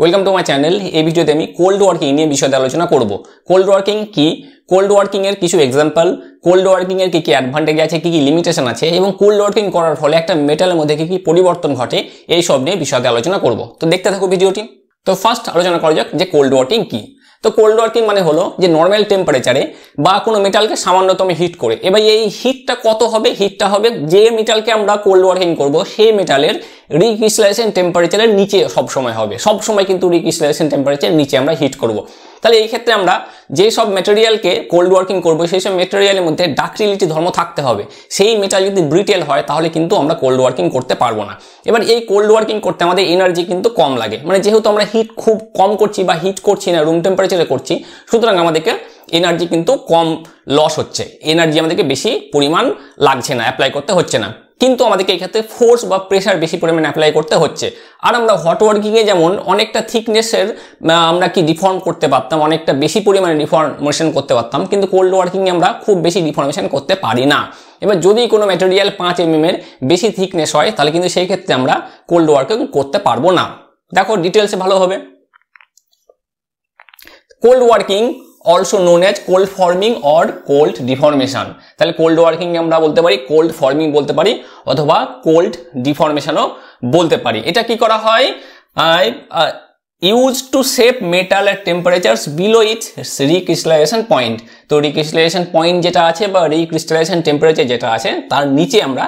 welcome to my channel এই ভিডিওতে আমি কোল্ড ওয়ার্কিং নিয়ে বিষয়ে আলোচনা করব কোল্ড ওয়ার্কিং কি কোল্ড ওয়ার্কিংয়ের কিছু এক্সাম্পল কোল্ড ওয়ার্কিংয়ের কী কী অ্যাডভান্টেজ আছে কী কী লিমিটেশন আছে এবং কোল্ড ওয়ার্কিং করার ফলে একটা মেটালের মধ্যে কী কী পরিবর্তন ঘটে এই সব নিয়ে বিষয়তে আলোচনা করব তো দেখতে থাকো ভিডিওটি তো ফার্স্ট আলোচনা করা যাক যে কোল্ড ওয়ার্কিং কী তো কোল্ড ওয়ার্কিং মানে হলো যে নর্মাল টেম্পারেচারে বা কোনো মেটালকে সামান্যতম হিট করে এবার এই হিটটা কত হবে হিটটা হবে যে মেটালকে আমরা কোল্ড ওয়ার্কিং করব সেই মেটালের রিক্রিস্টালাইজেশন টেম্পারেচারের নিচে সবসময় হবে সবসময় কিন্তু রিক্রিস্টালাইজেশন টেম্পারেচারের নিচে আমরা হিট করব তাহলে এই ক্ষেত্রে আমরা যে সব মেটেরিয়ালকে কোল্ড ওয়ার্কিং করবো সেই সব মেটেরিয়ালের মধ্যে ডাকটিলিটি ধর্ম থাকতে হবে সেই মেটাল যদি ব্রিটেল হয় তাহলে কিন্তু আমরা কোল্ড ওয়ার্কিং করতে পারবো না এবার এই কোল্ড ওয়ার্কিং করতে আমাদের এনার্জি কিন্তু কম লাগে মানে যেহেতু আমরা হিট খুব কম করছি বা হিট করছি না রুম টেম্পারেচারে করছি সুতরাং আমাদেরকে এনার্জি কিন্তু কম লস হচ্ছে এনার্জি আমাদেরকে বেশি পরিমাণ লাগছে না অ্যাপ্লাই করতে হচ্ছে না কিন্তু আমাদেরকে এই ক্ষেত্রে ফোর্স বা প্রেশার বেশি পরিমাণে অ্যাপ্লাই করতে হচ্ছে আর আমরা হট ওয়ার্কিংয়ে যেমন অনেকটা থিকনেসের আমরা কি ডিফর্ম করতে পারতাম অনেকটা বেশি পরিমাণে ডিফর্মেশন করতে পারতাম কিন্তু কোল্ড ওয়ার্কিংয়ে আমরা খুব বেশি ডিফর্মেশন করতে পারি না এবার যদি কোনো ম্যাটেরিয়াল পাঁচ এম mm এর বেশি থিকনেস হয় তাহলে কিন্তু সেই ক্ষেত্রে আমরা কোল্ড ওয়ার্কিং করতে পারবো না দেখো ডিটেলসে ভালো হবে cold working also known as cold forming or cold deformation তাহলে কোল্ড ওয়ার্কিং আমরা বলতে পারি কোল্ড ফর্মিং বলতে পারি অথবা কোল্ড ডিফর্মেশনও বলতে পারি এটা কি করা হয় use to shape metal at temperatures below it recrystallization point তো রিক্রিস্টালাইজেশন পয়েন্ট যেটা আছে বা রিক্রিস্টালাইজেশন টেম্পারেচার যেটা আছে তার নিচে আমরা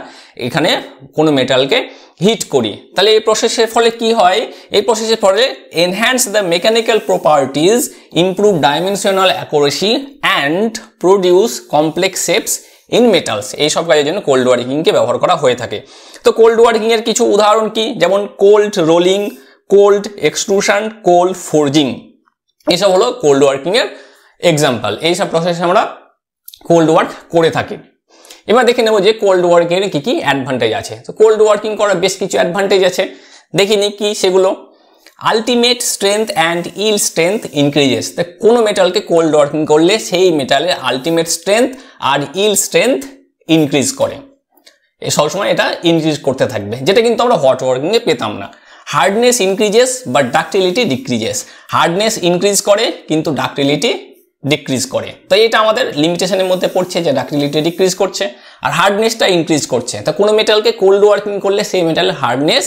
এখানে কোনো মেটালকে হিট করি তাহলে এই প্রসেসের ফলে কি হয় এই প্রসেসের ফলে enhance the mechanical properties improve dimensional accuracy and produce complex shapes in metals এইসব কাজের জন্য কোল্ড ওয়ার্কিংকে ব্যবহার করা হয়ে থাকে তো কোল্ড ওয়ার্কিংয়ের কিছু উদাহরণ কি যেমন cold rolling cold extrusion cold forging এসব হলো কোল্ড ওয়ার্কিংয়ের এক্সাম্পল এইসব প্রসেসে আমরা কোল্ড ওয়ার্ক করে থাকি এবার দেখে নেব যে কোল্ড ওয়ার্কিংয়ের কী কী অ্যাডভান্টেজ আছে তো কোল্ড ওয়ার্কিং করার বেশ কিছু অ্যাডভান্টেজ আছে দেখিনি কি সেগুলো ultimate strength and yield strength increases তা কোনো মেটালকে কোল্ড ওয়ার্কিং করলে সেই মেটালের আলটিমেট স্ট্রেংথ আর ইল স্ট্রেংথ ইনক্রিজ করে এ সবসময় এটা ইনক্রিজ করতে থাকবে যেটা কিন্তু আমরা হট ওয়ার্কিংয়ে পেতাম না হার্ডনেস ইনক্রিজেস বা ডাকটিলিটি ডিক্রিজেস হার্ডনেস ইনক্রিজ করে কিন্তু ডাকটিলিটি ডিক্রিজ করে তো এটা আমাদের লিমিটেশনের মধ্যে পড়ছে যে ডাকটিলিটি ডিক্রিজ করছে আর হার্ডনেসটা ইনক্রিজ করছে তা কোনো মেটালকে কোল্ড ওয়ার্কিং করলে সেই মেটালের হার্ডনেস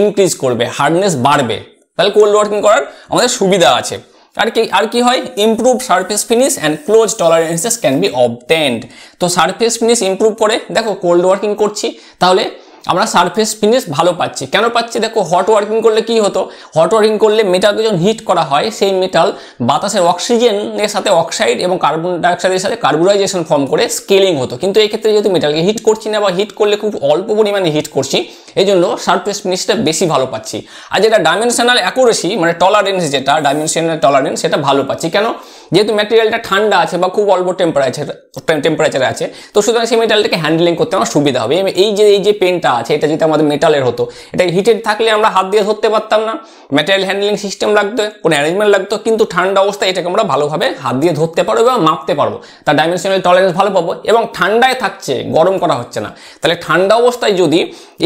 ইনক্রিজ করবে হার্ডনেস বাড়বে তাহলে কোল্ড ওয়ার্কিং করার আমাদের সুবিধা আছে আর কি আর কি হয় improve surface finish and close tolerances can be obtained তো সারফেস ফিনিশ ইমপ্রুভ করে দেখো কোল্ড ওয়ার্কিং করছি তাহলে আমরা সারফেস ফিনিশ ভালো পাচ্ছি কেন পাচ্ছি দেখো হট ওয়ার্কিং করলে কি হতো হট ওয়ার্কিং করলে মেটালকে যখন হিট করা হয় সেই মেটাল বাতাসের অক্সিজেনের সাথে অক্সাইড এবং কার্বন ডাইঅক্সাইডের সাথে কার্বোরাইজেশন ফর্ম করে স্কেলিং হতো কিন্তু এক্ষেত্রে যেহেতু মেটালকে হিট করছি না বা হিট করলে খুব অল্প পরিমাণে হিট করছি এই জন্য সারফেস ফিনিশটা বেশি ভালো পাচ্ছি আর যেটা ডাইমেনশনাল অ্যাকুরেসি মানে টলারেন্স যেটা ডাইমেনশনাল টলারেন্স সেটা ভালো পাচ্ছি কেন যেহেতু ম্যাটেরিয়ালটা ঠান্ডা আছে বা খুব অল্প টেম্পারেচার টেম্পারেচার আছে তো সুতরাং সেই মেটালটাকে হ্যান্ডেলিং করতে আমার সুবিধা হবে এই যে এই যে পেনটা আছে এটা যদি আমাদের মেটালের হতো এটা হিটেড থাকলে আমরা হাত দিয়ে ধরতে পারতাম না ম্যাটেরিয়াল হ্যান্ডেলিং সিস্টেম লাগতো কোনো অ্যারেঞ্জমেন্ট লাগতো কিন্তু ঠান্ডা অবস্থায় এটাকে আমরা ভালোভাবে হাত দিয়ে ধরতে পারবো এবং মাপতে পারবো তার ডাইমেনশনাল টলারেন্স ভালো পাবো এবং ঠান্ডায় থাকছে গরম করা হচ্ছে না তাহলে ঠান্ডা অবস্থায় যদি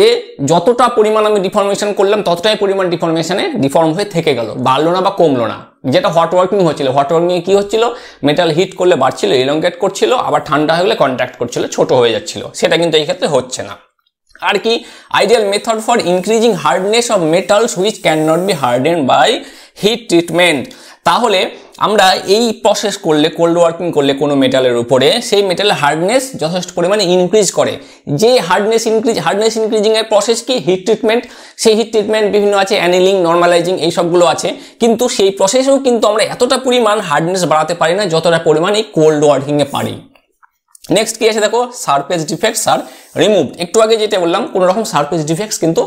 এ যতটা পরিমাণ আমি ডিফরমেশন করলাম ততটাই পরিমাণ ডিফরমেশনে ডিফর্ম হয়ে থেকে গেল বাড়লো না বা কমলো না যেটা হট ওয়ার্কিং হচ্ছিল হট ওয়ার্কিংয়ে কী হচ্ছিল মেটাল হিট করলে বাড়ছিল ইলঙ্গেট করছিল আবার ঠান্ডা হয়ে গেলে কন্ট্যাক্ট করছিল ছোট হয়ে যাচ্ছিল সেটা কিন্তু এই ক্ষেত্রে হচ্ছে না আর কি ideal method for increasing hardness of metals which can not be harden by heat treatment তাহলে আমরা এই প্রসেস করলে কোল্ড ওয়ার্কিং করলে কোনো মেটালের উপরে সেই মেটালের হার্ডনেস যথেষ্ট পরিমাণে ইনক্রিজ করে যে হার্ডনেস ইনক্রিজ হার্ডনেস ইনক্রিজিংয়ের প্রসেস কি হিট ট্রিটমেন্ট সেই হিট ট্রিটমেন্ট বিভিন্ন আছে অ্যানিলিং নর্মালাইজিং এই সবগুলো আছে কিন্তু সেই প্রসেসেও কিন্তু আমরা এতটা পরিমাণ হার্ডনেস বাড়াতে পারি না যতটা পরিমাণ এই কোল্ড ওয়ার্কিংয়ে পারি নেক্সট কি আছে দেখো সারফেস ডিফেক্টস আর রিমুভ একটু আগে যেটা বললাম কোনো রকম সারফেস ডিফেক্টস কিন্তু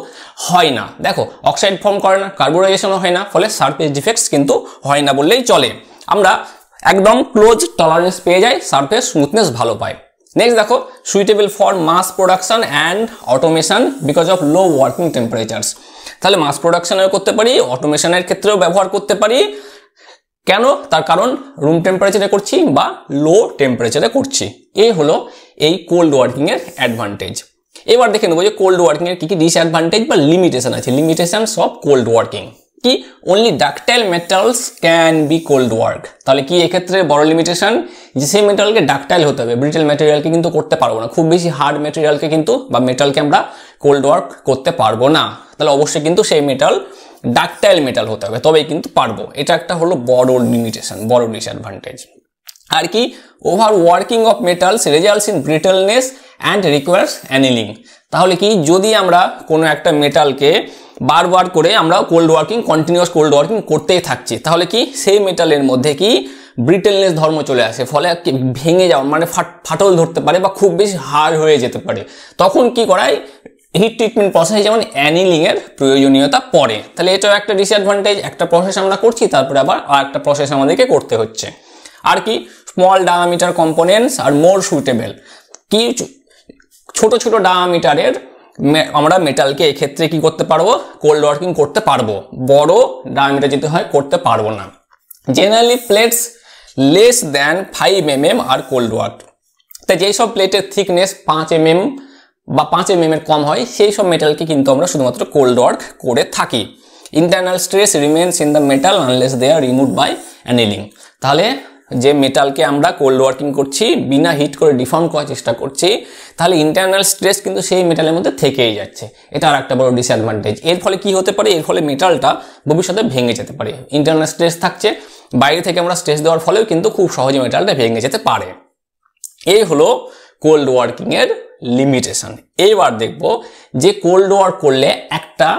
হয় না দেখো অক্সাইড ফর্ম করে না কার্বোরাইজেশনও হয় না ফলে সারফেস ডিফেক্টস কিন্তু হয় না বললেই চলে আমরা একদম ক্লোজ টলারেন্স পেয়ে যাই সারফেস স্মুথনেস ভালো পাই নেক্সট দেখো suitable for mass production and automation because of low working temperatures তাহলে মাস প্রোডাকশনেও করতে পারি অটোমেশনের ক্ষেত্রেও ব্যবহার করতে পারি কেন তার কারণ রুম টেম্পারেচারে করছি বা লো টেম্পারেচারে করছি এ হলো এই কোল্ড ওয়ার্কিংয়ের অ্যাডভান্টেজ এবার দেখে নেবো যে কোল্ড ওয়ার্কিংয়ের কী কী ডিসঅ্যাডভান্টেজ বা লিমিটেশন আছে লিমিটেশন সব কোল্ড ওয়ার্কিং কি only ductile metals can be cold work তাহলে কি এক্ষেত্রে বড় লিমিটেশন যে সেই মেটালকে ডাকটাইল হতে হবে ব্রিটেল মেটেরিয়ালকে কিন্তু করতে পারবো না খুব বেশি হার্ড মেটেরিয়ালকে কিন্তু বা মেটালকে আমরা কোল্ড ওয়ার্ক করতে পারবো না তাহলে অবশ্যই কিন্তু সেই মেটাল ডাকটাইল মেটাল হতে হবে তবেই কিন্তু পারবো এটা একটা হলো বড় লিমিটেশন বড় ডিসঅ্যাডভান্টেজ আর কি over working of metals results in brittleness and requires annealing তাহলে কি যদি আমরা কোনো একটা মেটালকে বারবার করে আমরা cold working continuous cold working করতেই থাকছি তাহলে কি সেই মেটালের মধ্যে কি ব্রিটেলনেস ধর্ম চলে আসে ফলে ভেঙে যাওয়া মানে ফাটল ধরতে পারে বা খুব বেশি হার্ড হয়ে যেতে পারে তখন কি করায় হিট ট্রিটমেন্ট প্রসেসে যেমন অ্যানিলিংয়ের প্রয়োজনীয়তা পড়ে তাহলে এটাও একটা ডিসঅ্যাডভান্টেজ একটা প্রসেস আমরা করছি তারপরে আবার আর একটা প্রসেস আমাদেরকে করতে হচ্ছে আর কি small diameter components are more suitable কি ছোট ছোট ডায়ামিটারের আমরা মেটালকে এক্ষেত্রে কি করতে পারবো কোল্ড ওয়ার্কিং করতে পারবো বড় ডায়ামিটার যেতে হয় করতে পারবো না generally plates less than five M M are cold work তাই যেই সব প্লেটের থিকনেস পাঁচ এম mm এম বা পাঁচ এম mm এম এর কম হয় সেই সব মেটালকে কিন্তু আমরা শুধুমাত্র কোল্ড ওয়ার্ক করে থাকি internal stress remains in the metal unless they are remove by annealing তাহলে যে মেটালকে আমরা কোল্ড ওয়ার্কিং করছি বিনা হিট করে ডিফর্ম করার চেষ্টা করছি তাহলে ইন্টারনাল স্ট্রেস কিন্তু সেই মেটালের মধ্যে থেকেই যাচ্ছে এটা আর একটা বড় ডিসঅ্যাডভান্টেজ এর ফলে কি হতে পারে এর ফলে মেটালটা ভবিষ্যতে ভেঙে যেতে পারে ইন্টারনাল স্ট্রেস থাকছে বাইরে থেকে আমরা স্ট্রেস দেওয়ার ফলেও কিন্তু খুব সহজে মেটালটা ভেঙে যেতে পারে এই হলো কোল্ড ওয়ার্কিংয়ের লিমিটেশন এইবার দেখব যে কোল্ড ওয়ার্ক করলে একটা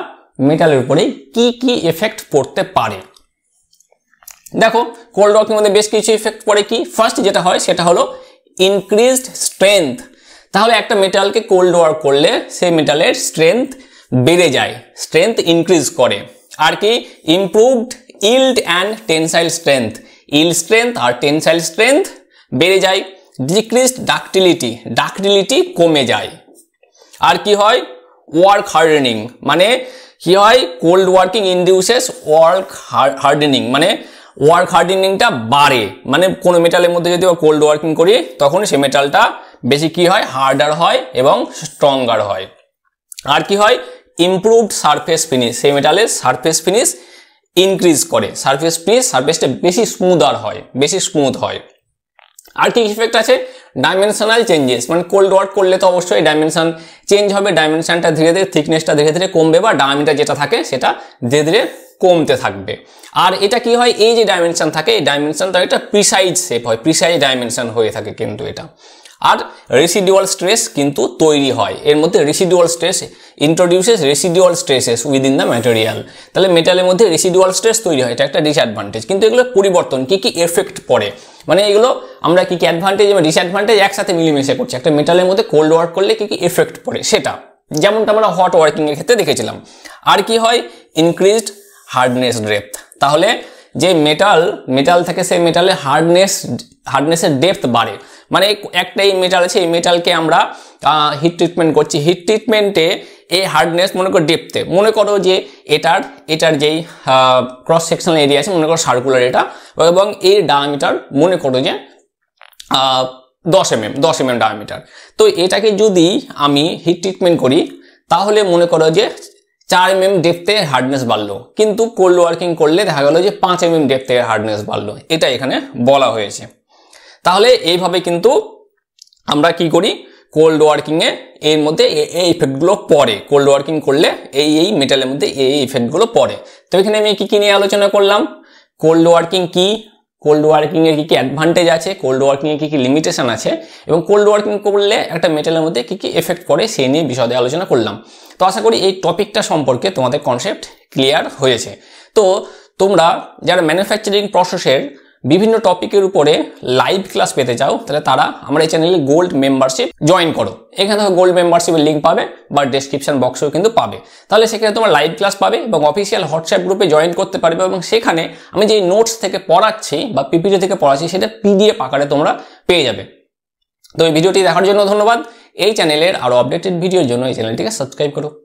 মেটালের উপরে কি কি এফেক্ট পড়তে পারে দেখো কোল্ড ওয়ার্কের মধ্যে বেশ কিছু ইফেক্ট পড়ে কি ফার্স্ট যেটা হয় সেটা হলো ইনক্রিজড স্ট্রেংথ তাহলে একটা মেটালকে কোল্ড ওয়ার্ক করলে সেই মেটালের স্ট্রেংথ বেড়ে যায় স্ট্রেংথ ইনক্রিজ করে আর কি improved yield and tensile strength yield strength আর টেনসাইল স্ট্রেংথ বেড়ে যায় ডিক্রিজড ডাকটিলিটি ডাকটিলিটি কমে যায় আর কি হয় ওয়ার্ক হার্ডেনিং মানে কি হয় cold working induces work hardening মানে ওয়ার্ক হার্ডেনিংটা বাড়ে মানে কোনো মেটালের মধ্যে যদি কোল্ড ওয়ার্কিং করি তখন সে মেটালটা বেশি কি হয় হার্ডার হয় এবং স্ট্রঙ্গার হয় আর কি হয় ইমপ্রুভড সারফেস ফিনিশ সেই মেটালের সারফেস ফিনিশ ইনক্রিজ করে সারফেস ফিনিশ সারফেসটা বেশি স্মুদার হয় বেশি স্মুথ হয় আর কি ইফেক্ট আছে ডাইমেনশনাল চেঞ্জেস মানে কোল্ড ওয়ার্ক করলে তো অবশ্যই ডাইমেনশন চেঞ্জ হবে ডাইমেনশনটা ধীরে ধীরে থিকনেসটা ধীরে ধীরে কমবে বা ডায়ামিটার যেটা থাকে সেটা ধীরে ধীরে কমতে থাকবে আর এটা কি হয় এই যে ডাইমেনশন থাকে এই ডাইমেনশনটা একটা প্রিসাইজ শেপ হয় প্রিসাইজ ডাইমেনশন হয়ে থাকে কিন্তু এটা আর রেসিডুয়াল স্ট্রেস কিন্তু তৈরি হয় এর মধ্যে residual stress introduces residual stresses within the material তাহলে মেটালের মধ্যে রেসিডুয়াল স্ট্রেস তৈরি হয় এটা একটা ডিসঅ্যাডভান্টেজ কিন্তু এগুলো পরিবর্তন কী কী এফেক্ট পড়ে মানে এগুলো আমরা কি কি অ্যাডভান্টেজ এবং ডিসঅ্যাডভান্টেজ একসাথে মিলেমিশে করছি একটা মেটালের মধ্যে কোল্ড ওয়ার্ক করলে কি কি এফেক্ট পড়ে সেটা যেমনটা আমরা হট ওয়ার্কিংয়ের ক্ষেত্রে দেখেছিলাম আর কি হয় ইনক্রিজড হার্ডনেস ডেপথ তাহলে যে মেটাল মেটাল থাকে সেই মেটালে হার্ডনেস হার্ডনেসের ডেপথ বাড়ে মানে একটাই মেটাল আছে এই মেটালকে আমরা হিট ট্রিটমেন্ট করছি হিট ট্রিটমেন্টে এই হার্ডনেস মনে করো ডেপথে মনে করো যে এটার এটার যেই ক্রস সেকশনাল এরিয়া আছে মনে করো সার্কুলার এটা এবং এই ডায়ামিটার মনে করো যে দশ এম mm, এম দশ এম এম ডায়ামিটার তো এটাকে যদি আমি হিট ট্রিটমেন্ট করি তাহলে মনে করো যে চার এম এম ডেপথে হার্ডনেস বাড়লো কিন্তু কোল্ড ওয়ার্কিং করলে দেখা গেলো যে পাঁচ এম এম ডেপথে হার্ডনেস বাড়লো এটা এখানে বলা হয়েছে তাহলে এইভাবে কিন্তু আমরা কি করি কোল্ড ওয়ার্কিংয়ে এর মধ্যে এই ইফেক্টগুলো পড়ে কোল্ড ওয়ার্কিং করলে এই এই মেটালের মধ্যে এই ইফেক্টগুলো পড়ে তো এখানে আমি কী কী নিয়ে আলোচনা করলাম কোল্ড ওয়ার্কিং কী কোল্ড ওয়ার্কিংয়ের কী কী অ্যাডভান্টেজ আছে কোল্ড ওয়ার্কিংয়ে কী কী লিমিটেশন আছে এবং কোল্ড ওয়ার্কিং করলে একটা মেটালের মধ্যে কী কী এফেক্ট পড়ে সেই নিয়ে বিশদে আলোচনা করলাম তো আশা করি এই টপিকটা সম্পর্কে তোমাদের কনসেপ্ট ক্লিয়ার হয়েছে তো তোমরা যারা ম্যানুফ্যাকচারিং প্রসেসের বিভিন্ন টপিকের উপরে লাইভ ক্লাস পেতে চাও তাহলে তারা আমার এই চ্যানেলে গোল্ড মেম্বারশিপ জয়েন করো এখানে গোল্ড মেম্বারশিপের লিঙ্ক পাবে বা ডিসক্রিপশান বক্সেও কিন্তু পাবে তাহলে সেখানে তোমার লাইভ ক্লাস পাবে এবং অফিসিয়াল হোয়াটসঅ্যাপ গ্রুপে জয়েন করতে পারবে এবং সেখানে আমি যে নোটস থেকে পড়াচ্ছি বা পিপিটি থেকে পড়াচ্ছি সেটা পিডিএফ আকারে তোমরা পেয়ে যাবে তো এই ভিডিওটি দেখার জন্য ধন্যবাদ এই চ্যানেলের আরও আপডেটেড ভিডিওর জন্য এই চ্যানেলটিকে সাবস্ক্রাইব করো